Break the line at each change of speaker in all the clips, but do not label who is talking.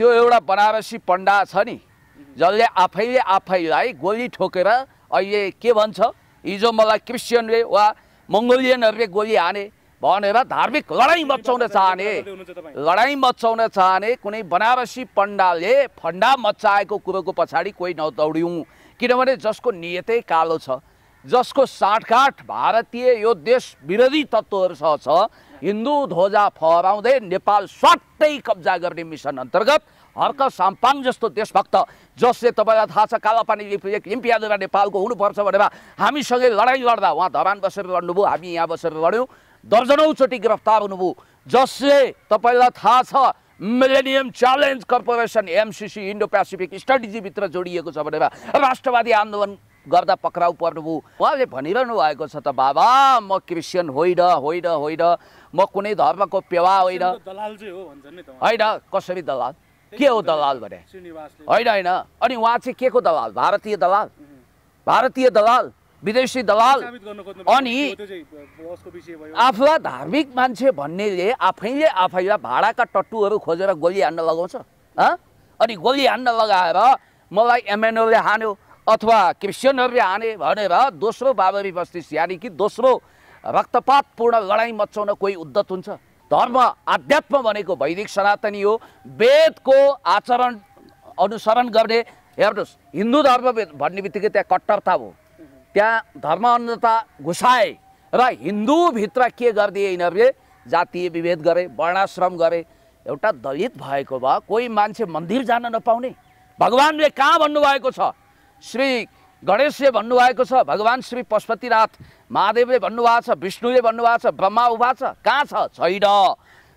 त्यो एउटा बनारसी पण्डा छ नि जसले आफैले आफैलाई गोली ठोकेर अहिले के भन्छ हिजो मलाई क्रिस्चियनले वा मङ्गोलियनहरूले गोली हाने भनेर धार्मिक लडाइँ मचाउन चाहने लडाइँ मचाउन चाहने कुनै बनारसी पण्डाले फन्डा मचाएको कुरोको पछाडि कोही नदौड्यौँ किनभने जसको नियतै कालो छ जसको साँठगाँठ भारतीय यो देश विरोधी तत्त्वहरूसँग छ हिन्दू ध्वजा फहराउँदै नेपाल स्वाटै कब्जा गर्ने मिसन अन्तर्गत हर्क साम्पाङ जस्तो देशभक्त जसले तपाईँलाई थाहा छ कालापानी एक यादव नेपालको हुनुपर्छ भनेर हामीसँगै लडाइँ लड्दा उहाँ धरान बसेर लड्नुभयो हामी यहाँ बसेर लड्यौँ दर्जनौचोटि गिरफ्तार हुनुभयो जसले तपाईँलाई थाहा छ millennium challenge corporation MCC Indo Pacific स्ट्राटेजीभित्र जोडिएको छ भनेर राष्ट्रवादी आन्दोलन गर्दा पक्राउ पर्नुभयो उहाँले भनिरहनु भएको छ त बाबा म क्रिस्चियन होइन होइन होइन म कुनै धर्मको पेवा होइन
होइन
कसरी दलाल के हो दलाल भने होइन होइन अनि उहाँ चाहिँ के को दलाल भारतीय दलाल भारतीय दलाल विदेशी दलाल अनि आफूलाई धार्मिक मान्छे भन्नेले आफैले आफैलाई भाडाका टट्टुहरू खोजेर गोली हान्न लगाउँछ अनि गोली हान्न लगाएर मलाई एमएनओले हान्यो अथवा क्रिस्चियनहरूले हाने भनेर दोस्रो बाबरी बस्ती स्याहारी कि दोस्रो रक्तपातपूर्ण लडाइँ मचाउन कोही उद्धत हुन्छ धर्म आध्यात्म भनेको वैदिक सनातनी हो वेदको आचरण अनुसरण गर्ने हेर्नुहोस् हिन्दू धर्म भन्ने बित्तिकै त्यहाँ कट्टरता हो त्यहाँ अन्धता घुसाए र हिन्दूभित्र के गरिदिए यिनीहरूले जातीय विभेद गरे वर्णाश्रम गरे एउटा दलित भएको भए कोही मान्छे मन्दिर जान नपाउने भगवान्ले कहाँ भन्नुभएको छ श्री गणेशले भन्नुभएको छ भगवान् श्री पशुपतिनाथ महादेवले भन्नुभएको छ विष्णुले भन्नुभएको छ ब्रह्मा उभा छ कहाँ छ छैन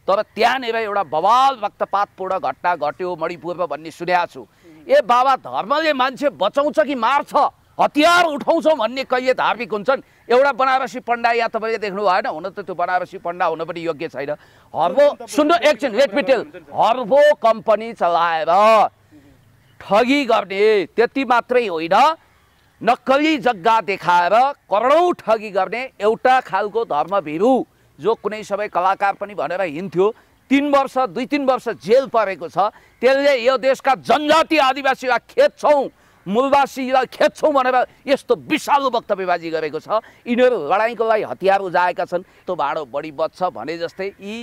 तर त्यहाँनिर एउटा बवाल रक्तपातपूर्ण घटना घट्यो मणिपुरमा भन्ने सुनेको छु ए बाबा धर्मले मान्छे बचाउँछ कि मार्छ हतियार उठाउँछौँ भन्ने कहिले धार्मिक हुन्छन् एउटा बनारसी पण्डा या तपाईँले देख्नु भएन हुन त त्यो बनारसी पण्डा हुन पनि योग्य छैन हर्बो सुन्नु एकछिन रेटपिटेल हर्बो कम्पनी चलाएर ठगी गर्ने त्यति मात्रै होइन नक्कली जग्गा देखाएर करोडौँ ठगी गर्ने एउटा खालको धर्मभिरू जो कुनै सबै कलाकार पनि भनेर हिँड्थ्यो तिन वर्ष दुई तिन वर्ष जेल परेको छ त्यसले यो देशका जनजाति आदिवासीलाई खेद्छौँ मूलवासीलाई खेद्छौँ भनेर यस्तो विषालु वक्तव्यबाजी गरेको छ यिनीहरू लडाइँको लागि हतियार उजाएका छन् त्यो भाँडो बढी बच्छ भने जस्तै यी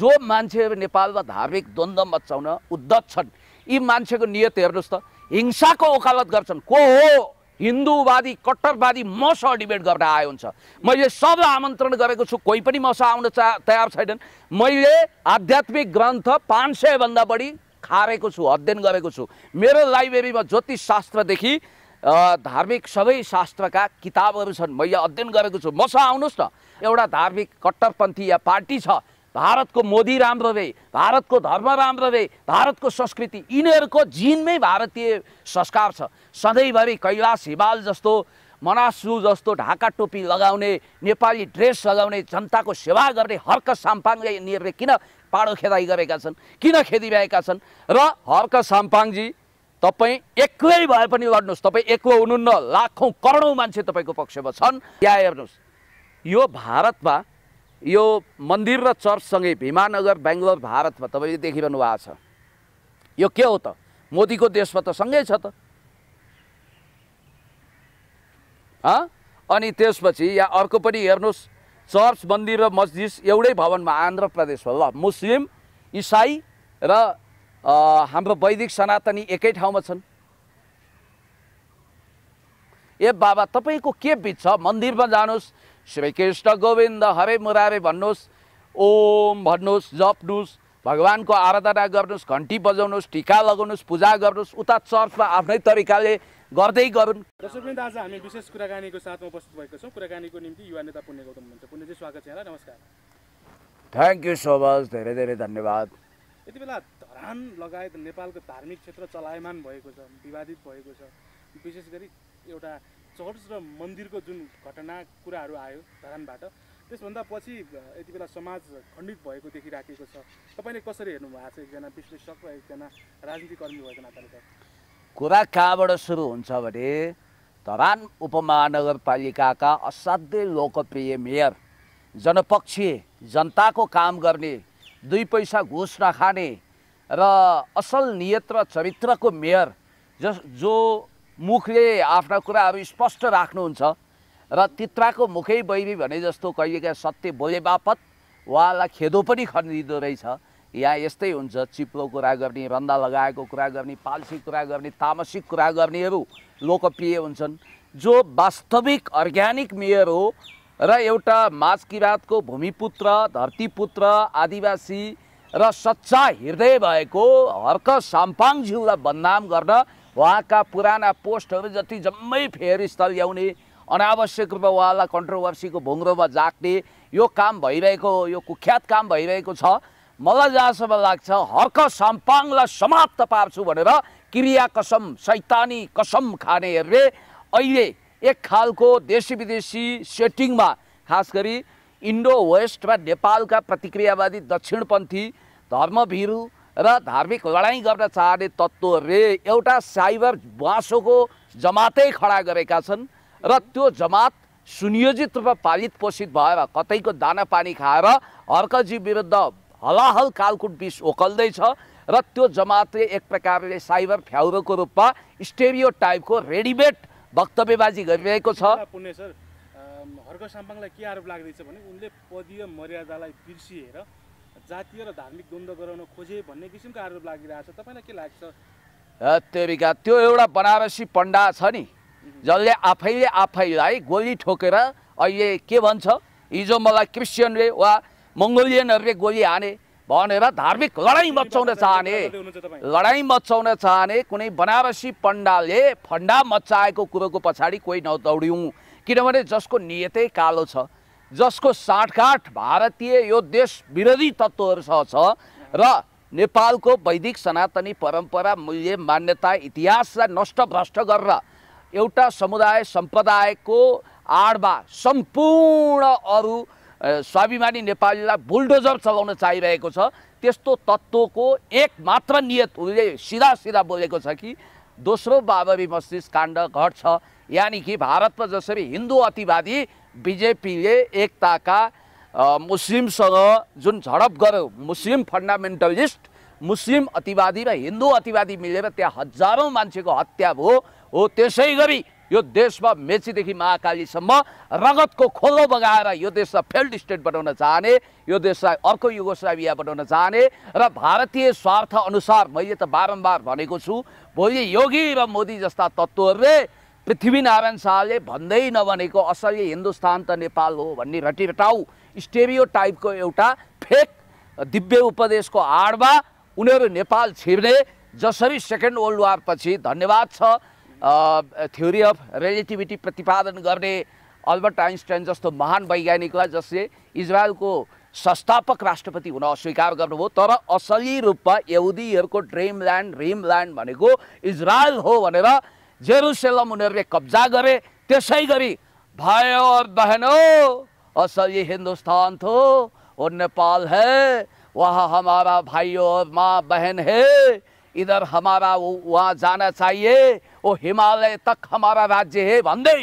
जो मान्छेहरू नेपालमा धार्मिक द्वन्द मचाउन उद्धत छन् यी मान्छेको नियत हेर्नुहोस् त हिंसाको ओकालत गर्छन् को हो हिन्दूवादी कट्टरवादी मसँग डिबेट गरेर आए हुन्छ मैले सब आमन्त्रण गरेको छु कोही पनि मसँग आउन चा तयार छैनन् मैले आध्यात्मिक ग्रन्थ पाँच सयभन्दा बढी खारेको छु अध्ययन गरेको छु मेरो लाइब्रेरीमा ज्योतिष शास्त्रदेखि धार्मिक सबै शास्त्रका किताबहरू छन् मैले अध्ययन गरेको छु मसँग आउनुहोस् न एउटा धार्मिक कट्टरपन्थी या पार्टी छ भारतको मोदी राम्रो रे भारतको धर्म राम्रो रे भारतको संस्कृति यिनीहरूको जिनमै भारतीय संस्कार छ सधैँभरि कैलाश हिमाल जस्तो मनासु जस्तो ढाका टोपी लगाउने नेपाली ड्रेस लगाउने जनताको सेवा गर्ने हर्क साम्पाङले यिनीहरूले किन पाडो खेदाइ गरेका छन् किन खेदिरहेका छन् र हर्क साम्पाङजी तपाईँ एक्लै भए पनि लड्नुहोस् तपाईँ एक्लो हुनुहुन्न लाखौँ करोडौँ मान्छे तपाईँको पक्षमा छन् या हेर्नुहोस् यो भारतमा यो मन्दिर र चर्चसँगै भीमानगर बेङ्गलोर भारतमा तपाईँले देखिरहनु भएको छ यो के हो त मोदीको देशमा त सँगै छ त अनि त्यसपछि या अर्को पनि हेर्नुहोस् चर्च मन्दिर र मस्जिद एउटै भवनमा आन्ध्र प्रदेशमा ल मुस्लिम इसाई र हाम्रो वैदिक सनातनी एकै ठाउँमा छन् ए बाबा तपाईँको के बिच छ मन्दिरमा जानुहोस् श्री कृष्ण गोविन्द हरे मुरारे भन्नुहोस् ओम भन्नुहोस् जप्नुहोस् भगवान्को आराधना गर्नुहोस् घन्टी बजाउनुहोस् टिका लगाउनुहोस् पूजा गर्नुहोस् उता चर्चमा आफ्नै तरिकाले गर्दै गरून्
दर्शकबिन्द आज हामी विशेष कुराकानीको साथमा उपस्थित भएको छौँ कुराकानीको निम्ति युवा नेता पुण्य गौतम हुनुहुन्छ पुण्यजी स्वागत छ यहाँलाई नमस्कार
थ्याङ्क यू सो मच धेरै धेरै धन्यवाद
यति बेला धरान लगायत नेपालको धार्मिक क्षेत्र चलायमान भएको छ विवादित भएको छ विशेष गरी एउटा चर्च र मन्दिरको जुन घटना कुराहरू आयो धरानबाट त्यसभन्दा पछि यति बेला समाज खण्डित भएको देखिराखेको छ तपाईँले कसरी भएको छ एकजना विश्लेषक र एकजना राजनीति कर्मी भएको नाताले
कुरा कहाँबाट सुरु हुन्छ भने धरान उपमहानगरपालिकाका असाध्यै लोकप्रिय मेयर जनपक्षीय जनताको काम गर्ने दुई पैसा घुस नखाने र असल नियत र चरित्रको मेयर जस जो मुखले आफ्ना कुराहरू स्पष्ट राख्नुहुन्छ र तित्राको मुखै बैरी भने जस्तो कहिलेका सत्य बोले बापत उहाँलाई खेदो पनि खनिदिँदो रहेछ यहाँ यस्तै हुन्छ चिप्लो कुरा गर्ने रन्दा लगाएको कुरा गर्ने पाल्सी कुरा गर्ने तामसिक कुरा गर्नेहरू लोकप्रिय हुन्छन् जो वास्तविक अर्ग्यानिक मेयर हो र एउटा रातको भूमिपुत्र धरतीपुत्र आदिवासी र सच्चा हृदय भएको हर्क साम्पाङज्यूलाई बदनाम गर्न उहाँका पुराना पोस्टहरू जति जम्मै स्थल ल्याउने अनावश्यक रूपमा उहाँलाई कन्ट्रोभर्सीको भुङ्रोमा जाग्ने यो काम भइरहेको यो कुख्यात काम भइरहेको छ मलाई जहाँसम्म लाग्छ हर्क साम्पाङलाई समाप्त पार्छु भनेर क्रिया कसम सैतानी कसम खानेहरूले अहिले एक खालको देशी विदेशी सेटिङमा खास गरी इन्डो वेस्टमा नेपालका प्रतिक्रियावादी दक्षिणपन्थी धर्मभिरू र धार्मिक लडाइँ गर्न चाहने तत्त्वहरूले एउटा साइबर बाँसोको जमातै खडा गरेका छन् र त्यो जमात सुनियोजित रूपमा पालित पोषित भएर कतैको दाना पानी खाएर हर्कजी विरुद्ध हलाहल कालकुट बिस ओकल्दैछ र त्यो जमातले एक प्रकारले साइबर फ्याउरोको रूपमा स्टेरियो टाइपको रेडिमेड वक्तव्यबाजी गरिरहेको
छ हर्क साम्पाङलाई के आरोप लाग्दैछ भने उनले पदीय मर्यादालाई बिर्सिएर जातीय र धार्मिक द्वन्द गराउन खोजे भन्ने किसिमको आरोप लागिरहेछ तपाईँलाई के
लाग्छ त्यो विकास त्यो एउटा बनारसी पण्डा छ नि जसले आफैले आफैलाई गोली ठोकेर अहिले के भन्छ हिजो मलाई क्रिस्चियनले वा मङ्गोलियनहरूले गोली हाने भनेर धार्मिक लडाइँ मचाउन चाहने लडाइँ मचाउन चाहने कुनै बनारसी पण्डाले फन्डा मचाएको कुरोको पछाडि कोही नदौड्यौँ किनभने जसको नियतै कालो छ जसको साठगाँठ भारतीय यो देश विरोधी तत्त्वहरूसँग छ र नेपालको वैदिक सनातनी परम्परा मूल्य मान्यता इतिहासलाई भ्रष्ट गरेर एउटा समुदाय सम्प्रदायको आडमा सम्पूर्ण अरू स्वाभिमानी नेपालीलाई बुलडोजर चलाउन चाहिरहेको छ त्यस्तो तत्त्वको एक मात्र नियत उसले सिधा सिधा बोलेको छ कि दोस्रो बाबरी मस्जिद काण्ड घट्छ यानि कि भारतमा जसरी हिन्दू अतिवादी बिजेपीले एकताका मुस्लिमसँग जुन झडप गर्यो मुस्लिम फन्डामेन्टलिस्ट मुस्लिम अतिवादी र हिन्दू अतिवादी मिलेर त्यहाँ हजारौँ मान्छेको हत्या भयो हो त्यसै गरी यो देशमा मेचीदेखि महाकालीसम्म रगतको खोलो बगाएर यो देशलाई फेल्ड स्टेट बनाउन चाहने यो देशलाई अर्को युगोस्लाभिया बनाउन चाहने र भारतीय स्वार्थ अनुसार मैले त बारम्बार भनेको छु भोलि योगी र मोदी जस्ता तत्त्वहरूले पृथ्वीनारायण शाहले भन्दै नभनेको असली हिन्दुस्तान त नेपाल हो भन्ने रटिरटाउ स्टेरियो टाइपको एउटा फेक दिव्य उपदेशको आडमा उनीहरू नेपाल छिर्ने जसरी सेकेन्ड वर्ल्ड वारपछि धन्यवाद छ थ्योरी अफ रिलेटिभिटी प्रतिपादन गर्ने अल्बर्ट आइन्स्टाइन जस्तो महान वैज्ञानिकलाई जसले इजरायलको संस्थापक राष्ट्रपति हुन अस्वीकार गर्नुभयो तर असली रूपमा यहुदीहरूको ड्रिमल्यान्ड ल्यान्ड भनेको इजरायल हो भनेर जेरूसलम उनीहरूले कब्जा करे त्यसै गरी भाइयों और बहनों असल ये हिंदुस्तान थो तो और नेपाल है वहाँ हमारा भाई और माँ बहन है इधर हमारा वहाँ जाना चाहिए वो हिमालय तक हमारा राज्य है भन्दै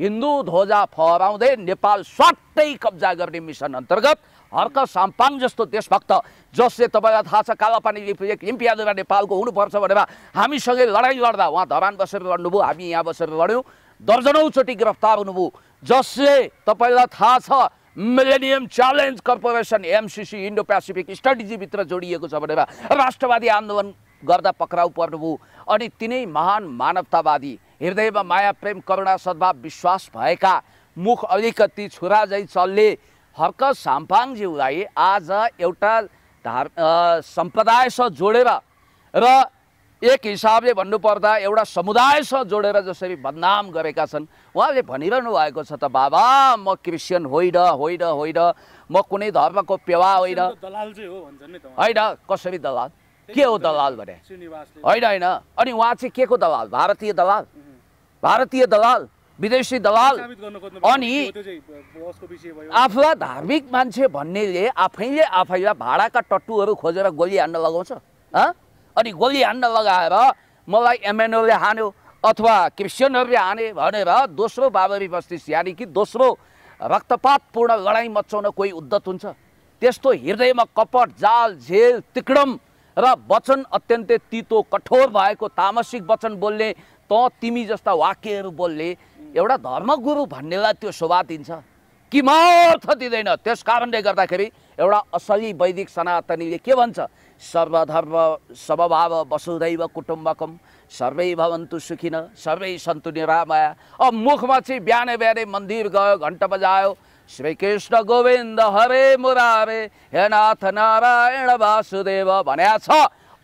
हिंदू ध्वजा फहराउँदै नेपाल स्वाटै कब्जा करने मिशन अंतर्गत हर्क साम्पाङ जस्तो देशभक्त जसले तपाईँलाई थाहा छ कालापानी एमपी यादव नेपालको हुनुपर्छ भनेर हामीसँगै लडाइँ लड्दा उहाँ धरान बसेर लड्नुभयो हामी यहाँ बसेर लड्यौँ दर्जनौचोटि गिरफ्तार हुनुभयो जसले तपाईँलाई थाहा छ millennium challenge corporation MCC Indo Pacific स्ट्राटेजीभित्र जोडिएको छ भनेर राष्ट्रवादी आन्दोलन गर्दा पक्राउ पर्नुभयो अनि तिनै महान मानवतावादी हृदयमा माया प्रेम करुणा सद्भाव विश्वास भएका मुख अलिकति जै चल्ले हर्क साम्पाङज्यूलाई आज एउटा धार सम्प्रदायसँग जोडेर र एक हिसाबले भन्नुपर्दा एउटा समुदायसँग जोडेर जसरी बदनाम गरेका छन् उहाँले भनिरहनु भएको छ त बाबा म क्रिस्चियन होइन होइन होइन म कुनै धर्मको पेवा होइन होइन कसरी दलाल के हो दलाल भने होइन होइन अनि उहाँ चाहिँ के को दलाल भारतीय दलाल भारतीय दलाल विदेशी दलाल अनि आफूलाई धार्मिक मान्छे भन्नेले आफैले आफैलाई भाडाका टट्टुहरू खोजेर गोली हान्न लगाउँछ अनि गोली हान्न लगाएर मलाई एमएनओले हान्यो अथवा क्रिस्चियनहरूले हाने भनेर दोस्रो बाबरी बस्ती यानि कि दोस्रो रक्तपातपूर्ण लडाइँ मचाउन कोही उद्धत हुन्छ त्यस्तो हृदयमा कपट जाल झेल तिकडम र वचन अत्यन्तै तितो कठोर भएको तामसिक वचन बोल्ने त तिमी जस्ता वाक्यहरू बोल्ने एउटा धर्मगुरु भन्नेलाई त्यो शोभा दिन्छ कि अर्थ दिँदैन त्यस कारणले गर्दाखेरि एउटा असली वैदिक सनातनीले के भन्छ सर्वधर्म समभाव वसुधैव कुटुम्बकम सर्वै भवन्तु सुखिन सर्वै सन्तु निरामाया अब मुखमा चाहिँ बिहानै बिहानै मन्दिर गयो घन्ट बजायो श्रीकृष्ण गोविन्द हरे मुरारे हे नाथ नारायण वासुदेव भन्या छ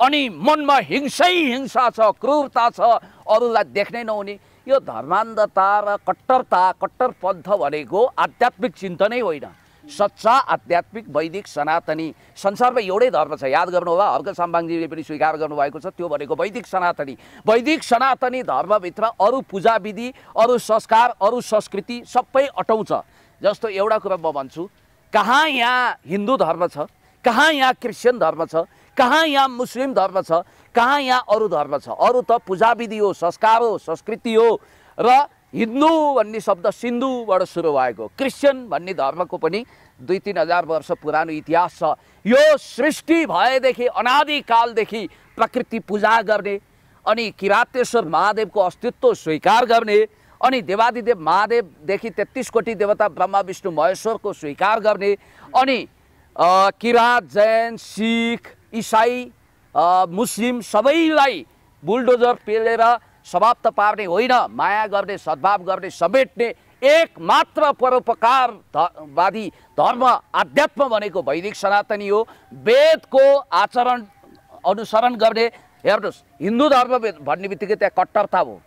अनि मनमा हिंसै हिंसा छ क्रूरता छ अरूलाई देख्नै नहुने यो धर्मान्धता र कट्टरता कट्टर पन्थ भनेको आध्यात्मिक चिन्तनै होइन सच्चा आध्यात्मिक वैदिक सनातनी संसारमा एउटै धर्म छ याद गर्नु होला हर्क साम्बाङजीले पनि स्वीकार गर्नुभएको छ त्यो भनेको वैदिक सनातनी वैदिक सनातनी धर्मभित्र अरू पूजाविधि अरू संस्कार अरू संस्कृति सबै अटाउँछ जस्तो एउटा कुरा म भन्छु कहाँ यहाँ हिन्दू धर्म छ कहाँ यहाँ क्रिस्चियन धर्म छ कहाँ यहाँ मुस्लिम धर्म छ कहाँ यहाँ अरू धर्म छ अरू त पूजाविधि हो संस्कार हो संस्कृति हो र हिन्दू भन्ने शब्द सिन्धुबाट सुरु भएको क्रिस्चियन भन्ने धर्मको पनि दुई तिन हजार वर्ष पुरानो इतिहास छ यो सृष्टि भएदेखि अनादिकालदेखि प्रकृति पूजा गर्ने अनि किरातेश्वर महादेवको अस्तित्व स्वीकार गर्ने अनि देवादिदेव महादेवदेखि तेत्तिस कोटी देवता ब्रह्मा विष्णु महेश्वरको स्वीकार गर्ने अनि किराँत जैन सिख इसाई मुस्लिम सबैलाई बुलडोजर पेलेर समाप्त पार्ने होइन माया गर्ने सद्भाव गर्ने समेट्ने एक मात्र परोपकारवादी धर्म आध्यात्म भनेको वैदिक सनातनी हो वेदको आचरण अनुसरण गर्ने हेर्नुहोस् हिन्दू धर्म भन्ने बित्तिकै त्यहाँ कट्टरता हो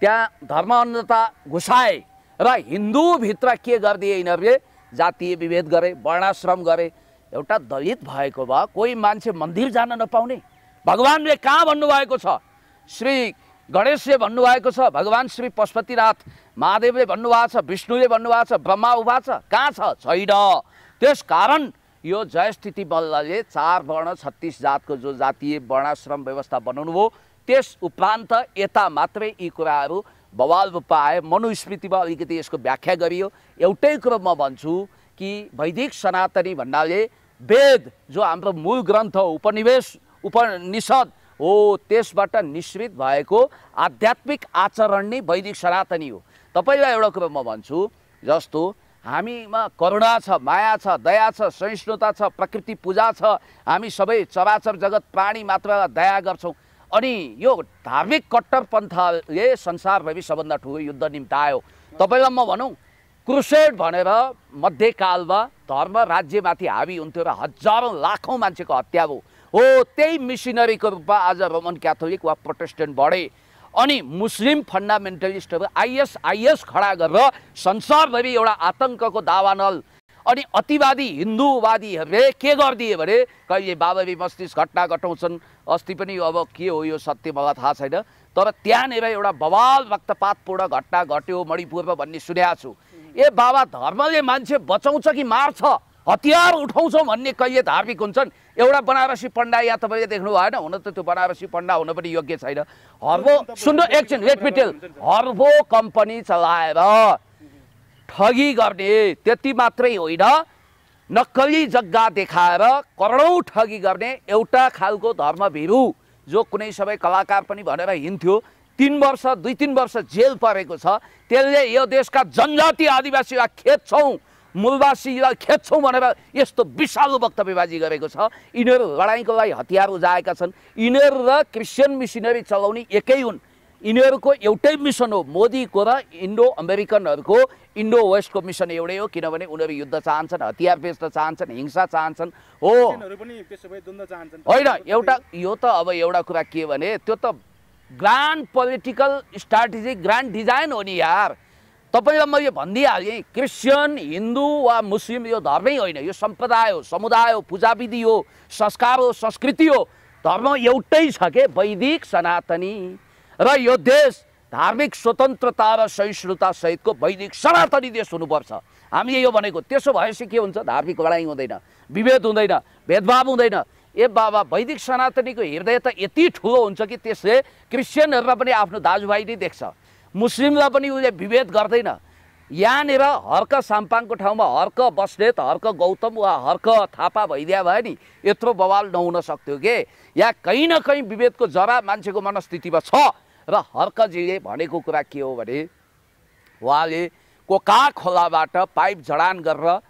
त्यहाँ धर्म अन्धता घुसाए र हिन्दूभित्र के गरिदिए यिनीहरूले जातीय विभेद गरे वर्णाश्रम गरे एउटा दलित भएको भए कोही मान्छे मन्दिर जान नपाउने भगवान्ले कहाँ भन्नुभएको छ श्री गणेशले भन्नुभएको छ भगवान् श्री पशुपतिनाथ महादेवले भन्नुभएको छ विष्णुले भन्नुभएको छ ब्रह्मा उभा छ कहाँ छ छैन त्यस कारण यो जयस्थिति बल्लले चार वर्ण छत्तिस जातको जो जातीय वर्णाश्रम व्यवस्था बनाउनु भयो त्यस उपरान्त यता मात्रै यी कुराहरू बवाल रूपमा आए मनुस्मृतिमा अलिकति यसको व्याख्या गरियो एउटै कुरो म भन्छु कि वैदिक सनातनी भन्नाले वेद जो हाम्रो मूल ग्रन्थ हो उपनिवेश उपनिषद हो त्यसबाट निश्रित भएको आध्यात्मिक आचरण नै वैदिक सनातनी हो तपाईँलाई एउटा कुरा म भन्छु जस्तो हामीमा करुणा छ माया छ दया छ सहिष्णुता छ प्रकृति पूजा छ हामी सबै चराचर जगत प्राणी मात्रालाई दया गर्छौँ अनि यो धार्मिक कट्टर कट्टरपन्थले संसारभरि सबभन्दा ठुलो युद्ध निम्तायो तपाईँलाई म भनौँ क्रुसेड भनेर मध्यकालमा धर्म राज्यमाथि हावी हुन्थ्यो र हजारौँ लाखौँ मान्छेको हत्या भयो हो त्यही मिसिनरीको रूपमा आज रोमन क्याथोलिक वा प्रोटेस्टेन्ट बढे अनि मुस्लिम फन्डामेन्टलिस्टहरू आइएसआइएस खडा गरेर संसारभरि एउटा आतङ्कको दावानल अनि अतिवादी हिन्दूवादीहरूले के गरिदिए भने कहिले बाबरी मस्तिष्क घटना घटाउँछन् अस्ति पनि अब के हो यो सत्य मलाई थाहा छैन तर त्यहाँनिर एउटा बवाल रक्तपातपूर्ण घटना घट्यो मणिपुरमा भन्ने सुनेको छु ए बाबा धर्मले मान्छे बचाउँछ कि मार्छ हतियार उठाउँछौँ भन्ने कहिले धार्मिक हुन्छन् एउटा बनारसी पण्डा या तपाईँले देख्नु भएन हुन त त्यो बनारसी पण्डा हुन पनि योग्य छैन हर्बो सुन्नु एकछिन रेट मिटेल हर्बो कम्पनी चलाएर ठगी गर्ने त्यति मात्रै होइन नक्कली जग्गा देखाएर करोडौँ ठगी गर्ने एउटा खालको धर्मभिरू जो कुनै सबै कलाकार पनि भनेर हिँड्थ्यो तिन वर्ष दुई तिन वर्ष जेल परेको छ त्यसले यो देशका जनजाति आदिवासीलाई खेद्छौँ मूलवासीलाई खेद्छौँ भनेर यस्तो विषालु वक्तव्यबाजी गरेको छ यिनीहरू लडाइँको लागि हतियार उजाएका छन् यिनीहरू र क्रिस्चियन मिसिनरी चलाउने एकै हुन् यिनीहरूको एउटै मिसन हो मोदीको र इन्डो अमेरिकनहरूको इन्डो वेस्टको मिसन एउटै हो किनभने उनीहरू युद्ध चाहन्छन् हतियार बेच्न चाहन्छन् हिंसा चाहन्छन् हो
होइन
एउटा यो त अब एउटा कुरा के भने त्यो त grand political strategy grand design हो नि यार तपाईँलाई म यो भनिदिइहालेँ क्रिस्चियन हिन्दू वा मुस्लिम यो धर्मै होइन यो सम्प्रदाय हो समुदाय हो पूजाविधि हो संस्कार हो संस्कृति हो धर्म एउटै छ के वैदिक सनातनी र यो देश धार्मिक स्वतन्त्रता र सहिष्णुता सहितको वैदिक सनातनी देश हुनुपर्छ हामीले यो भनेको त्यसो भएपछि के हुन्छ धार्मिक लडाइँ हुँदैन विभेद हुँदैन भेदभाव हुँदैन ए बाबा वैदिक सनातनीको हृदय त यति ठुलो हुन्छ कि त्यसले क्रिस्चियनहरूलाई पनि आफ्नो दाजुभाइ नै देख्छ मुस्लिमलाई पनि उसले विभेद गर्दैन यहाँनिर हर्क साम्पाङको ठाउँमा हर्क बस्नेत हर्क गौतम वा हर्क थापा भइदिया भयो नि यत्रो बवाल नहुन सक्थ्यो के यहाँ कहीँ न कहीँ विभेदको जरा मान्छेको मनस्थितिमा छ र हर्कजीले भनेको कुरा के हो भने उहाँले कोका खोलाबाट पाइप जडान गरेर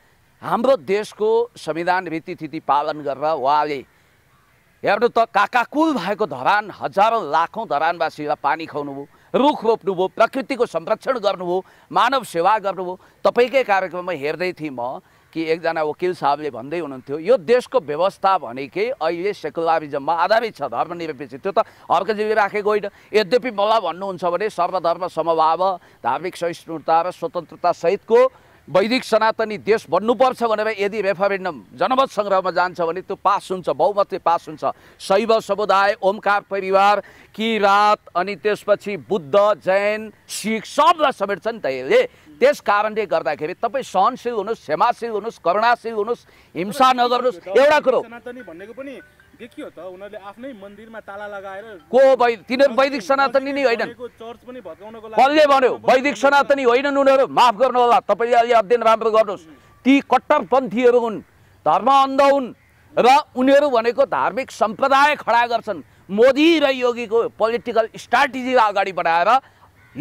हाम्रो देशको संविधान रीतिथिति पालन गरेर उहाँले हेर्नु त काकाकुल भएको धरान हजारौँ लाखौँ धरानवासीलाई पानी भयो रुख रोप्नुभयो प्रकृतिको संरक्षण गर्नुभयो मानव सेवा गर्नुभयो तपाईँकै कार्यक्रममा हेर्दै थिएँ म कि एकजना वकिल साहबले भन्दै हुनुहुन्थ्यो यो देशको व्यवस्था भनेकै अहिले सेकुलरिजममा आधारित छ धर्मनिरपेक्ष त्यो त हर्कजीवी राखेको होइन यद्यपि मलाई भन्नुहुन्छ भने सर्वधर्म समभाव धार्मिक सहिष्णुता र स्वतन्त्रता सहितको वैदिक सनातनी देश भन्नुपर्छ भनेर यदि रेफरेन्डम जनमत सङ्ग्रहमा जान्छ भने त्यो पास हुन्छ बहुमतले पास हुन्छ शैव समुदाय ओमकार परिवार रात अनि त्यसपछि बुद्ध जैन सिख सबलाई समेट्छ नि त यसले त्यस कारणले गर्दाखेरि तपाईँ सहनशील हुनुहोस् क्षमाशील हुनुहोस् करुणाशील हुनुहोस् हिंसा नगर्नुहोस् एउटा कुरो
देखियो त उनीहरूले आफ्नै मन्दिरमा ताला लगाएर
को तिनीहरू वैदिक सनातनी नै होइनन्
कसले भन्यो वैदिक सनातनी
होइनन् उनीहरू माफ गर्नु होला तपाईँले अलि अध्ययन राम्रो गर्नुहोस् ती कट्टरपन्थीहरू हुन् धर्म अन्ध हुन् र उनीहरू भनेको धार्मिक सम्प्रदाय खडा गर्छन् मोदी र योगीको पोलिटिकल स्ट्राटेजीलाई अगाडि बढाएर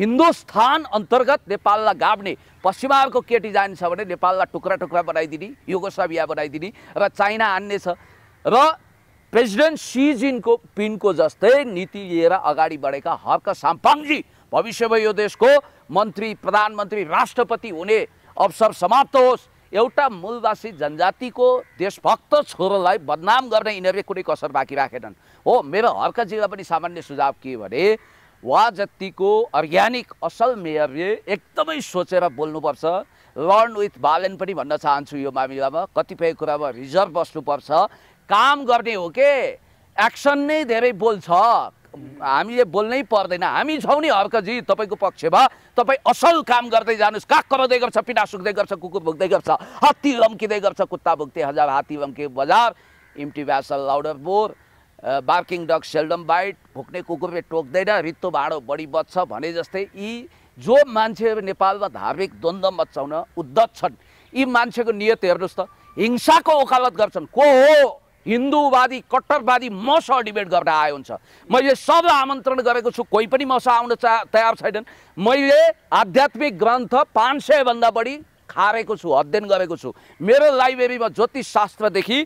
हिन्दुस्तान अन्तर्गत नेपाललाई गाब्ने पश्चिमाहरूको केटी जान्छ भने नेपाललाई टुक्रा टुक्रा बनाइदिने युगोसभिया बनाइदिने र चाइना आन्ने छ र प्रेसिडेन्ट सी जिनको पिनको जस्तै नीति लिएर अगाडि बढेका हर्क साम्पाङजी भविष्यमा यो देशको मन्त्री प्रधानमन्त्री राष्ट्रपति हुने अवसर समाप्त होस् एउटा मूलवासी जनजातिको देशभक्त छोरोलाई बदनाम गर्ने यिनीहरूले कुनै कसर बाँकी राखेनन् हो मेरो हर्कजीलाई पनि सामान्य सुझाव के भने वा जतिको अर्ग्यानिक असल मेयरले एकदमै सोचेर बोल्नुपर्छ लर्न विथ बालेन पनि भन्न चाहन्छु यो मामिलामा कतिपय कुरामा रिजर्भ बस्नुपर्छ काम गर्ने हो के एक्सन नै धेरै बोल्छ हामीले बोल्नै पर्दैन हामी छौँ नि हर्कजी तपाईँको पक्षमा तपाईँ असल काम गर्दै जानुहोस् काग कराउँदै गर्छ पिना सुक्दै गर्छ कुकुर भुक्दै गर्छ हात्ती लम्किँदै गर्छ कुत्ता भुक्दै हजार हात्ती लम्के बजार empty vessel louder bore barking dog seldom bite भुक्ने कुकुरले टोक्दैन रित्तो भाँडो बढी बच्छ भने जस्तै यी जो मान्छेहरू नेपालमा धार्मिक द्वन्द्व मचाउन उद्धत छन् यी मान्छेको नियत हेर्नुहोस् त हिंसाको ओकालत गर्छन् को हो हिन्दूवादी कट्टरवादी मसँग डिबेट गर्न आए हुन्छ मैले सब आमन्त्रण गरेको छु कोही पनि मसँग आउन चा तयार छैनन् मैले आध्यात्मिक ग्रन्थ पाँच सयभन्दा बढी खारेको छु अध्ययन गरेको छु मेरो लाइब्रेरीमा ज्योतिष शास्त्रदेखि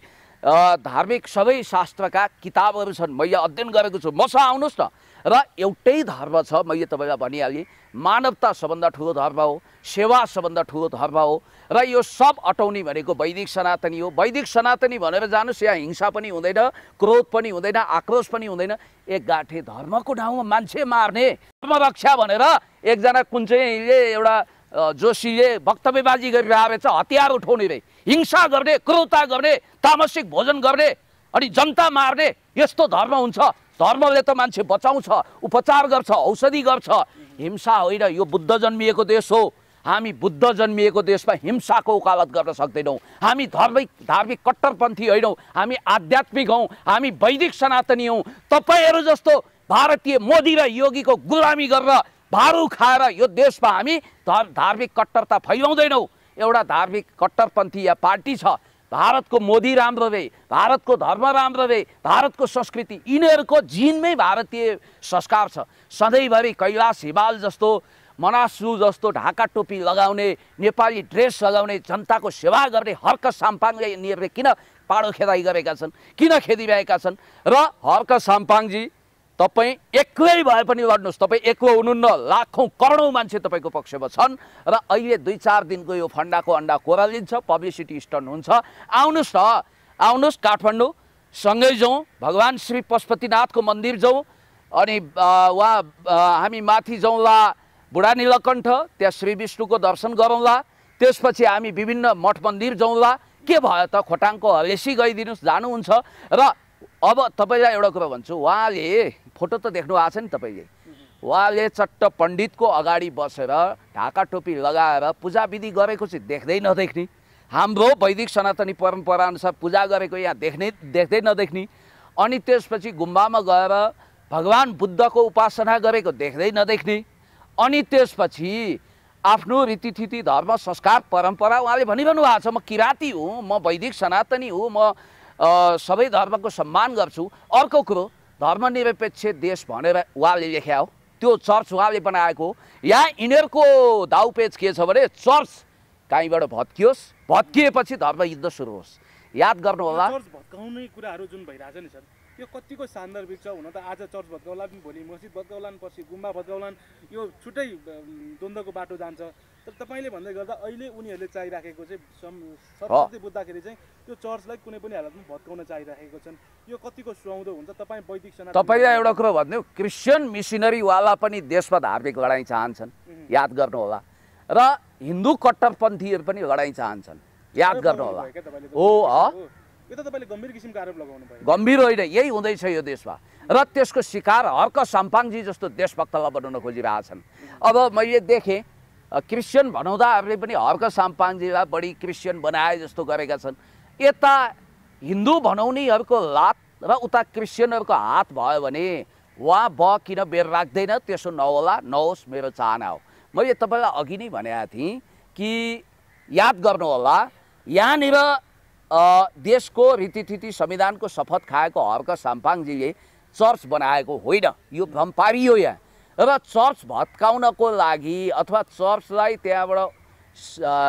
धार्मिक सबै शास्त्रका किताबहरू छन् मैले अध्ययन गरेको छु मसँग आउनुहोस् न र एउटै धर्म छ मैले तपाईँलाई भनिहालेँ मानवता सबभन्दा ठुलो धर्म हो सेवा सबभन्दा ठुलो धर्म हो र यो सब अटाउने भनेको वैदिक सनातनी हो वैदिक सनातनी भनेर जानुहोस् यहाँ हिंसा पनि हुँदैन क्रोध पनि हुँदैन आक्रोश पनि हुँदैन एक गाठे धर्मको ठाउँमा मान्छे मार्ने धर्मरक्षा भनेर एकजना कुन चाहिँले एउटा जोशीले वक्तव्यबाजी गरिरहेको रहेछ हतियार उठाउने रे हिंसा गर्ने क्रोधता गर्ने तामसिक भोजन गर्ने अनि जनता मार्ने यस्तो धर्म हुन्छ धर्मले त मान्छे बचाउँछ उपचार गर्छ औषधि गर्छ हिंसा होइन यो बुद्ध जन्मिएको देश हो हामी बुद्ध जन्मिएको देशमा हिंसाको उकालत गर्न सक्दैनौँ हामी धार्मिक धार्मिक कट्टरपन्थी होइनौँ हामी आध्यात्मिक हौँ हामी वैदिक सनातनी हौँ तपाईँहरू जस्तो भारतीय मोदी र योगीको गुलामी गरेर भारु खाएर यो देशमा हामी धार्मिक कट्टरता फैलाउँदैनौँ एउटा धार्मिक कट्टरपन्थी या पार्टी छ भारतको मोदी राम्रो रे भारतको धर्म राम्रो रे भारतको संस्कृति यिनीहरूको जिनमै भारतीय संस्कार छ सधैँभरि कैलाश हिमाल जस्तो मनासु जस्तो ढाका टोपी लगाउने नेपाली ड्रेस लगाउने जनताको सेवा गर्ने हर्क साम्पाङले यिनीहरूले किन पाडो खेदाइ गरेका छन् किन खेदिरहेका छन् र हर्क साम्पाङजी तपाईँ एक्लै भए पनि लड्नुहोस् तपाईँ एक्लो हुनुहुन्न लाखौँ करोडौँ मान्छे तपाईँको पक्षमा छन् र अहिले दुई चार दिनको यो फन्डाको अन्डा कोरालिन्छ पब्लिसिटी स्टन्ट हुन्छ आउनुहोस् न आउनुहोस् काठमाडौँ सँगै जाउँ भगवान् श्री पशुपतिनाथको मन्दिर जाउँ अनि वा हामी माथि जाउँला बुढा नीलकण्ठ त्यहाँ श्री विष्णुको दर्शन गरौँला त्यसपछि हामी विभिन्न मठ मन्दिर जाउँला के भयो त खोटाङको हलेसी गइदिनुहोस् जानुहुन्छ र अब तपाईँलाई एउटा कुरा भन्छु उहाँले फोटो त देख्नु भएको छ नि तपाईँले उहाँले चट्ट पण्डितको अगाडि बसेर ढाका टोपी लगाएर पूजा विधि गरेको चाहिँ देख्दै नदेख्ने हाम्रो वैदिक सनातनी परम्पराअनुसार पूजा गरेको यहाँ देख्ने देख्दै नदेख्ने अनि त्यसपछि गुम्बामा गएर भगवान् बुद्धको उपासना गरेको देख्दै नदेख्ने अनि त्यसपछि आफ्नो रीतिथिति धर्म संस्कार परम्परा उहाँले भनिरहनु भएको छ म किराती हुँ म वैदिक सनातनी हुँ म सबै धर्मको सम्मान गर्छु अर्को कुरो धर्मनिरपेक्ष देश भनेर उहाँले लेख्या हो त्यो चर्च उहाँले बनाएको हो यहाँ यिनीहरूको दाउपेच के छ भने चर्च कहीँबाट भत्कियोस् भत्किएपछि धर्मयुद्ध सुरु होस् याद गर्नु होला चर्च
भत्काउने कुराहरू जुन भइरहेछ नि सर यो कतिको सान्दर्भिक छ हुन त आज चर्च भत्काउला भोलि मस्जिद भत्काउलान् पछि गुम्बा भत्काउलान् यो छुट्टै द्वन्द्वको बाटो जान्छ तर तपाईँले भन्दै गर्दा अहिले उनीहरूले चाहिराखेको चाहिँ बुझ्दाखेरि चाहिँ त्यो चर्चलाई कुनै पनि हालतमा भत्काउन चाहिराखेको छन् यो कतिको सुहाउँदो हुन्छ तपाईँ वैदिक तपाईँलाई एउटा
कुरो भन्नु क्रिस्चियन मिसिनरीवाला पनि देशमा धार्मिक लडाइँ चाहन्छन् याद गर्नु होला र हिन्दू कट्टरपन्थीहरू पनि लडाइँ चाहन्छन् याद गर्नु होला हो गम्भीर होइन यही हुँदैछ यो देशमा र त्यसको शिकार हर्क साम्पाङजी जस्तो देशभक्तलाई बनाउन खोजिरहेछन् अब मैले देखेँ क्रिस्चियन भनाउँदाहरूले पनि हर्क साम्पाङजीलाई बढी क्रिस्चियन बनाए जस्तो गरेका छन् यता हिन्दू भनाउनेहरूको लात र उता क्रिस्चियनहरूको हात भयो भने उहाँ ब किन बेर राख्दैन त्यसो नहोला नहोस् मेरो चाहना हो मैले तपाईँलाई अघि नै भनेको थिएँ कि याद गर्नुहोला यहाँनिर देशको रीतिथिति संविधानको शपथ खाएको हर्क साम्पाङजीले चर्च बनाएको होइन यो भ्रम पारियो यहाँ र चर्च भत्काउनको लागि अथवा चर्चलाई त्यहाँबाट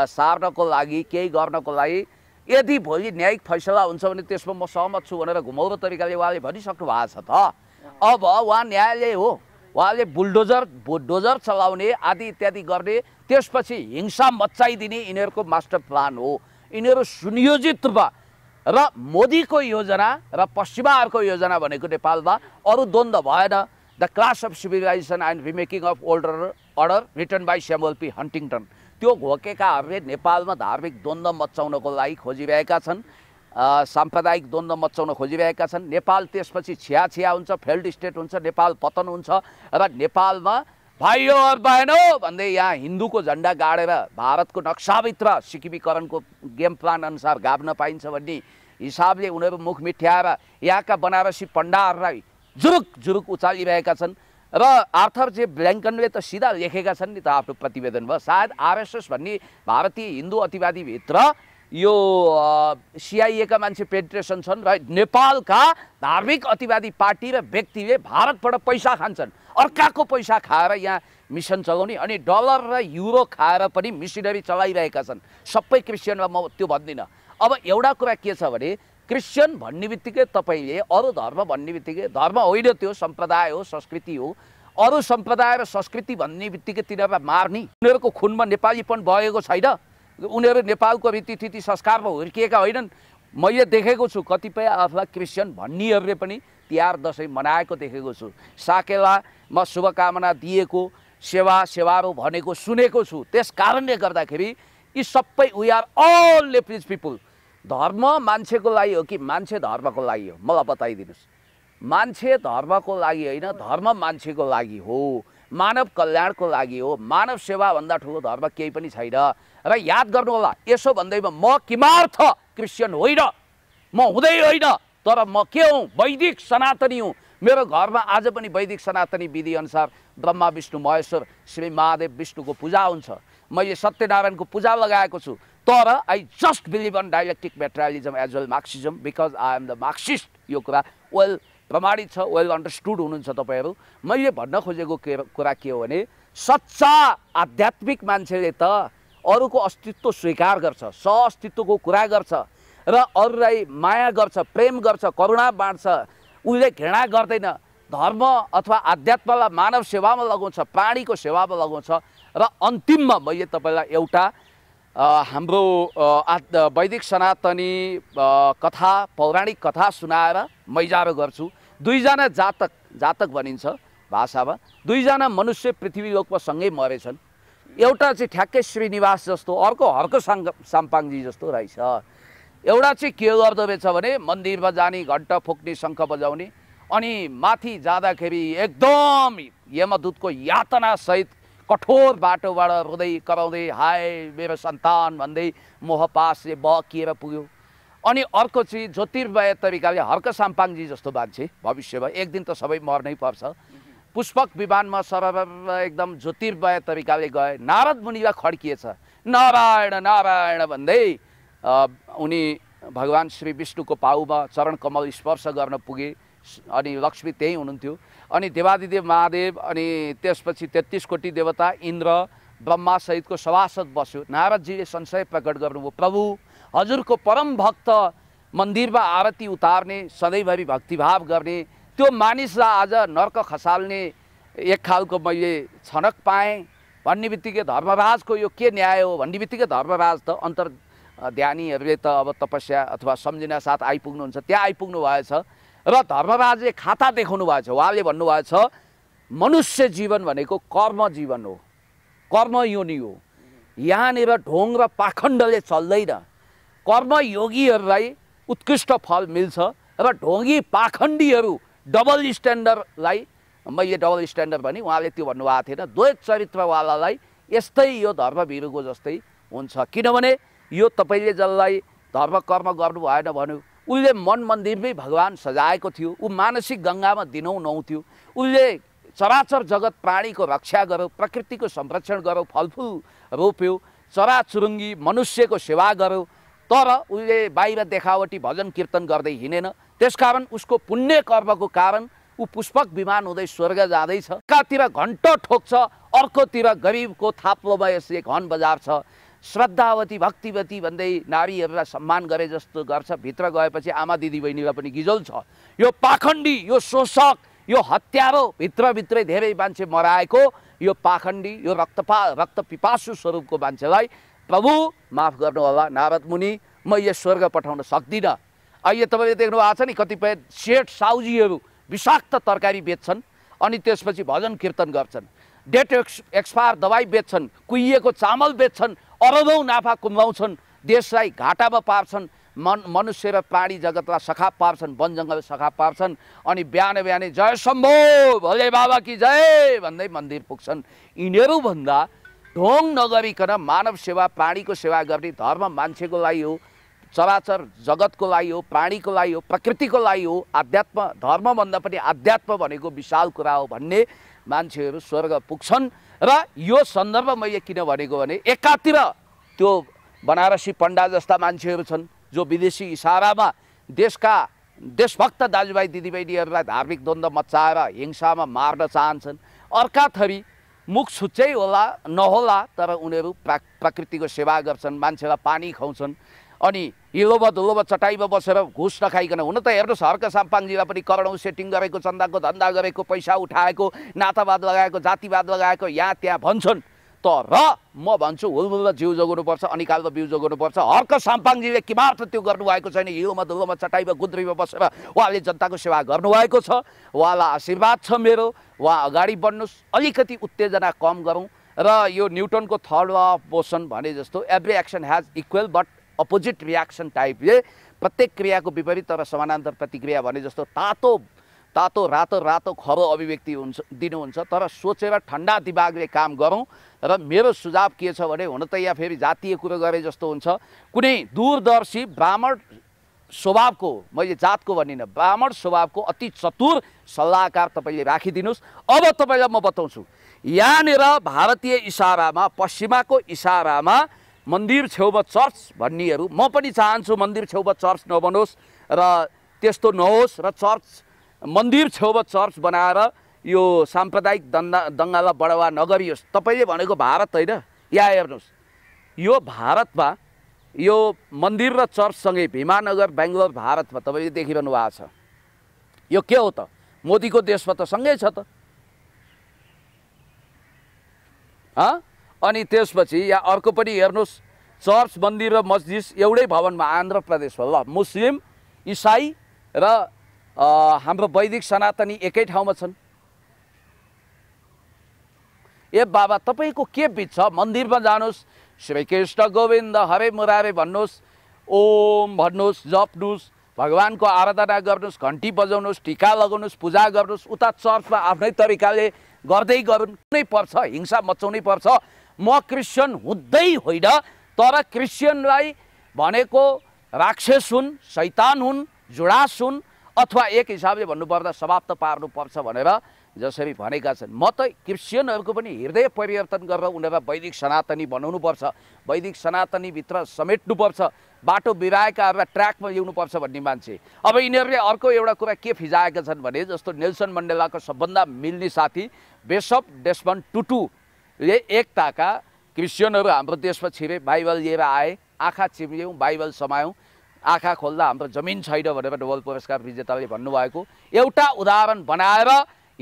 सार्नको लागि केही गर्नको लागि यदि भोलि न्यायिक फैसला हुन्छ भने त्यसमा म सहमत छु भनेर घुमाउरो तरिकाले उहाँले भनिसक्नु भएको छ त अब उहाँ न्यायालय हो उहाँले बुलडोजर बुलडोजर चलाउने आदि इत्यादि गर्ने त्यसपछि हिंसा मच्चाइदिने यिनीहरूको मास्टर प्लान हो यिनीहरू सुनियोजित रूपमा र मोदीको योजना र पश्चिमाहरूको योजना भनेको नेपालमा अरू द्वन्द्व भएन the clash of civilization and remaking of older order return by Samuel P Huntington त्यो घोकेकाहरूले नेपालमा धार्मिक द्वन्द्व मचाउनको लागि खोजिरहेका छन् साम्प्रदायिक द्वन्द्व मचाउन खोजिरहेका छन् नेपाल त्यसपछि छिया छिया हुन्छ फेल्ड स्टेट हुन्छ नेपाल पतन हुन्छ र नेपालमा भाइयो भएन भन्दै यहाँ हिन्दूको झन्डा गाडेर भारतको नक्साभित्र सिक्किमीकरणको गेम प्लान अनुसार गाभ्न पाइन्छ भन्ने हिसाबले उनीहरू मुख मिठ्याएर यहाँका बनारसी पण्डाहरूलाई जुरुक जुरुक उचालिरहेका छन् र आर्थर जे ब्ल्याङ्कनले त सिधा लेखेका छन् नि त आफ्नो प्रतिवेदन भयो सायद आरएसएस भन्ने भारतीय हिन्दू अतिवादीभित्र यो सिआइएका मान्छे पेन्ट्रेसन छन् र नेपालका धार्मिक अतिवादी पार्टी र व्यक्तिले भारतबाट पैसा खान्छन् अर्काको पैसा खाएर यहाँ मिसन चलाउने अनि डलर र युरो खाएर पनि मिसिनरी चलाइरहेका छन् सबै क्रिस्चियनमा म त्यो भन्दिनँ अब एउटा कुरा के छ भने क्रिस्चियन भन्ने बित्तिकै तपाईँले अरू धर्म भन्ने बित्तिकै धर्म होइन त्यो सम्प्रदाय हो संस्कृति हो अरू सम्प्रदाय र संस्कृति भन्ने बित्तिकै तिनीहरूलाई मार्ने उनीहरूको खुनमा पनि भएको छैन उनीहरू नेपालको रीतिथिति संस्कारमा हुर्किएका होइनन् मैले देखेको छु कतिपय आफूलाई क्रिस्चियन भन्नेहरूले पनि तिहार दसैँ मनाएको देखेको छु साकेलामा शुभकामना दिएको सेवा सेवाहरू भनेको सुनेको छु त्यस कारणले गर्दाखेरि यी सबै we are all leprous people धर्म मान्छेको लागि हो कि मान्छे धर्मको लागि हो मलाई बताइदिनुहोस् मान्छे धर्मको लागि होइन धर्म मान्छेको लागि हो मानव कल्याणको लागि हो मानव सेवाभन्दा ठुलो धर्म केही पनि छैन र याद गर्नु होला यसो भन्दैमा म किमार्थ क्रिस्चियन होइन म हुँदै होइन तर म के हुँ वैदिक सनातनी हुँ मेरो घरमा आज पनि वैदिक सनातनी विधिअनुसार ब्रह्मा विष्णु महेश्वर श्री महादेव विष्णुको पूजा हुन्छ मैले सत्यनारायणको पूजा लगाएको छु तर I just believe in dialectic materialism as well Marxism because I am the Marxist यो कुरा वेल प्रमाणित छ वेल अन्डरस्टुड हुनुहुन्छ तपाईँहरू मैले भन्न खोजेको के कुरा के हो भने सच्चा आध्यात्मिक मान्छेले त अरूको अस्तित्व स्वीकार गर्छ स अस्तित्वको कुरा गर्छ र अरूलाई माया गर्छ प्रेम गर्छ करुणा बाँड्छ उसले घृणा गर्दैन धर्म अथवा आध्यात्मलाई मानव सेवामा लगाउँछ प्राणीको सेवामा लगाउँछ र अन्तिममा मैले तपाईँलाई एउटा हाम्रो वैदिक सनातनी कथा पौराणिक कथा सुनाएर मैजारो गर्छु दुईजना जातक जातक भनिन्छ भाषामा दुईजना मनुष्य पृथ्वी लोकमा सँगै मरेछन् एउटा चाहिँ ठ्याक्कै श्रीनिवास जस्तो अर्को हर्क साङ साम्पाङजी जस्तो रहेछ एउटा चाहिँ के गर्दो रहेछ भने मन्दिरमा जाने घन्टा फोक्ने शङ्ख बजाउने अनि माथि जाँदाखेरि एकदम यमदूतको यातनासहित कठोर बाटोबाट रुँदै कराउँदै हाय मेरो सन्तान भन्दै मोहपासले बकिएर पुग्यो अनि अर्को चाहिँ ज्योतिर्मय तरिकाले हर्क साम्पाङजी जस्तो मान्छे भविष्यमा एक दिन त सबै मर्नै पर्छ पुष्पक विमानमा सबै एकदम ज्योतिर्मय तरिकाले गए नारद मुनिमा खड्किएछ नारायण नारायण भन्दै उनी भगवान् श्री विष्णुको पाहुमा चरण कमल स्पर्श गर्न पुगे अनि लक्ष्मी त्यहीँ हुनुहुन्थ्यो अनि देवादिदेव महादेव अनि त्यसपछि तेत्तिस कोटी देवता इन्द्र ब्रह्मासहितको सभासद बस्यो नारदजीले संशय प्रकट गर्नुभयो प्रभु हजुरको परम भक्त मन्दिरमा आरती उतार्ने सधैँभरि भक्तिभाव गर्ने त्यो मानिसलाई आज नर्क खसाल्ने एक खालको मैले छनक पाएँ भन्ने बित्तिकै धर्मराजको यो के न्याय हो भन्ने बित्तिकै धर्मराज त अन्तर ध्यानीहरूले त अब तपस्या अथवा सम्झिना साथ आइपुग्नुहुन्छ त्यहाँ आइपुग्नु भएछ र धर्मराजले खाता देखाउनु भएको छ उहाँले भन्नुभएको छ मनुष्य जीवन भनेको कर्म जीवन हो कर्म कर्मयोनि हो यहाँनिर ढोङ र पाखण्डले चल्दैन कर्मयोगीहरूलाई उत्कृष्ट फल मिल्छ र ढोङ्गी पाखण्डीहरू डबल स्ट्यान्डर्डलाई मैले डबल स्ट्यान्डर्ड भने उहाँले त्यो भन्नुभएको थिएन द्वैत चरित्रवालालाई यस्तै यो धर्मभिरुको जस्तै हुन्छ किनभने यो तपाईँले जसलाई धर्म कर्म गर्नु भएन भन्यो उसले मन मन्दिरमै भगवान् सजाएको थियो ऊ मानसिक गङ्गामा दिनौँ नहुन्थ्यो उसले चराचर जगत प्राणीको रक्षा गरौँ प्रकृतिको संरक्षण गरौँ फलफुल रोप्यो चराचुरुङ्गी मनुष्यको सेवा गर्यो तर उसले बाहिर देखावटी भजन कीर्तन गर्दै हिँडेन त्यसकारण उसको पुण्य कर्मको कारण ऊ पुष्पक विमान हुँदै स्वर्ग जाँदैछ एकातिर घन्टो ठोक्छ अर्कोतिर गरिबको थाप्लोमा यसले घन बजार छ श्रद्धावती भक्तिवती भन्दै नारीहरूलाई सम्मान गरे जस्तो गर्छ भित्र गएपछि आमा दिदी बहिनीलाई पनि गिजोल छ यो पाखण्डी यो शोषक यो हत्यारो भित्रभित्रै धेरै मान्छे मराएको यो पाखण्डी यो रक्तपा रक्त पिपासु स्वरूपको मान्छेलाई प्रभु माफ गर्नु होला नारद मुनि म यो स्वर्ग पठाउन सक्दिनँ अहिले तपाईँले देख्नु भएको छ नि कतिपय सेठ साउजीहरू विषाक्त तरकारी बेच्छन् अनि त्यसपछि भजन कीर्तन गर्छन् डेट एक्स एक्सपायर दबाई बेच्छन् कुहिएको चामल बेच्छन् अरबौँ नाफा कुमाउँछन् देशलाई घाटामा पार्छन् मन मनुष्य र प्राणी जगतलाई सखा पार्छन् वनजङ्गल सखाप पार्छन् अनि बिहान बिहानै जय सम्भो भले बाबा कि जय भन्दै मन्दिर पुग्छन् यिनीहरूभन्दा ढोङ नगरिकन मानव सेवा प्राणीको सेवा गर्ने धर्म मान्छेको लागि हो चराचर जगतको लागि हो प्राणीको लागि हो प्रकृतिको लागि हो आध्यात्म धर्मभन्दा पनि आध्यात्म भनेको विशाल कुरा हो भन्ने मान्छेहरू स्वर्ग पुग्छन् र यो सन्दर्भ मैले किन भनेको भने एकातिर त्यो बनारसी पण्डा जस्ता मान्छेहरू छन् जो विदेशी इसारामा देशका देशभक्त दाजुभाइ दिदीबहिनीहरूलाई धार्मिक द्वन्द मचाएर हिंसामा मार्न चाहन्छन् अर्का थरी मुख छुच्चै होला नहोला तर उनीहरू प्रकृतिको सेवा गर्छन् मान्छेलाई पानी खुवाउँछन् अनि इलोबत उलोबत चटाइमा बसेर घुस नखाइकन हुन त हेर्नुहोस् हर्क साम्पाङजीलाई पनि करोडौँ सेटिङ गरेको चन्दाको धन्दा गरेको पैसा उठाएको नातावाद लगाएको जातिवाद लगाएको यहाँ त्यहाँ भन्छन् तर म भन्छु हुलमुलमा जिउ जोगाउनुपर्छ अनिकालमा बिउ जोगाउनुपर्छ हर्क साम्पाङजीले किमार्थ त्यो गर्नुभएको छैन हिउँमा धुलोमा चटाइमा गुद्रीमा बसेर उहाँले जनताको सेवा गर्नुभएको छ उहाँलाई आशीर्वाद छ मेरो उहाँ अगाडि बढ्नुहोस् अलिकति उत्तेजना कम गरौँ र यो न्युटनको थर्ड अफ मोसन भने जस्तो every action has equal but opposite reaction टाइपले प्रत्येक क्रियाको विपरीत तर समानान्तर प्रतिक्रिया भने जस्तो तातो तातो रातो रातो खरो अभिव्यक्ति हुन्छ दिनुहुन्छ तर सोचेर ठन्डा दिमागले काम गरौँ र मेरो सुझाव के छ भने हुन त यहाँ फेरि जातीय कुरो गरे जस्तो हुन्छ कुनै दूरदर्शी ब्राह्मण स्वभावको मैले जातको भनिनँ ब्राह्मण स्वभावको अति चतुर सल्लाहकार तपाईँले राखिदिनुहोस् अब तपाईँलाई म बताउँछु यहाँनिर भारतीय इसारामा पश्चिमाको इसारामा मन्दिर छेउमा चर्च भन्नेहरू म पनि चाहन्छु मन्दिर छेउमा चर्च नबनोस् र त्यस्तो नहोस् र चर्च मन्दिर छेउमा चर्च बनाएर यो साम्प्रदायिक दङ्गा दङ्गालाई बढावा नगरियोस् तपाईँले भनेको भारत होइन यहाँ हेर्नुहोस् यो भारतमा यो मन्दिर र चर्चसँगै भीमानगर बेङ्गलोर भारतमा तपाईँले देखिरहनु भएको छ यो के हो त मोदीको देशमा त सँगै छ त अनि त्यसपछि या अर्को पनि हेर्नुहोस् चर्च मन्दिर र मस्जिद एउटै भवनमा आन्ध्र प्रदेश हो ल मुस्लिम इसाई र हाम्रो वैदिक सनातनी एकै ठाउँमा छन् ए बाबा तपाईँको के बिच छ मन्दिरमा जानुहोस् कृष्ण गोविन्द हरे मुरारे भन्नुहोस् ओम भन्नुहोस् जप्नुहोस् भगवान्को आराधना गर्नुहोस् घन्टी बजाउनुहोस् टिका लगाउनुहोस् पूजा गर्नुहोस् उता चर्चमा आफ्नै तरिकाले गर्दै गर्नु नै पर्छ हिंसा मचाउनै पर्छ म क्रिस्चियन हुँदै होइन तर क्रिस्चियनलाई भनेको राक्षस हुन् शैतान हुन् जुडास हुन् अथवा एक हिसाबले भन्नुपर्दा समाप्त पार्नुपर्छ भनेर जसरी भनेका छन् म त क्रिस्चियनहरूको पनि हृदय परिवर्तन गरेर उनीहरूलाई वैदिक सनातनी बनाउनुपर्छ वैदिक सनातनीभित्र समेट्नुपर्छ बाटो बिराएकाहरूलाई ट्र्याकमा ल्याउनुपर्छ भन्ने मान्छे अब यिनीहरूले अर्को एउटा कुरा के फिजाएका छन् भने जस्तो नेल्सन मण्डेलाको सबभन्दा मिल्ने साथी बेसप डेस्मन टुटु एकताका क्रिस्चियनहरू हाम्रो देशमा छिरे बाइबल लिएर आए आँखा छिम्यौँ बाइबल समायौँ आँखा खोल्दा हाम्रो जमिन छैन भनेर नोबल पुरस्कार विजेताले भन्नुभएको एउटा उदाहरण बनाएर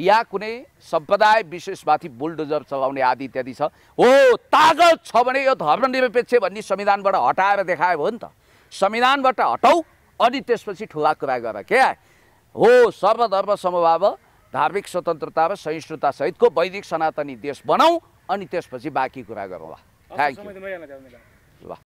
या कुनै सम्प्रदाय विशेषमाथि बुलडोजर चलाउने आदि इत्यादि छ हो तागल छ भने यो धर्मनिरपेक्ष भन्ने संविधानबाट हटाएर देखायो हो नि त संविधानबाट हटाऊ अनि त्यसपछि ठुला कुरा गर क्या हो सर्वधर्म समभाव धार्मिक स्वतन्त्रता र सहिष्णुतासहितको वैदिक सनातनी देश बनाऊ अनि त्यसपछि बाँकी कुरा गरौँला
थ्याङ्क यू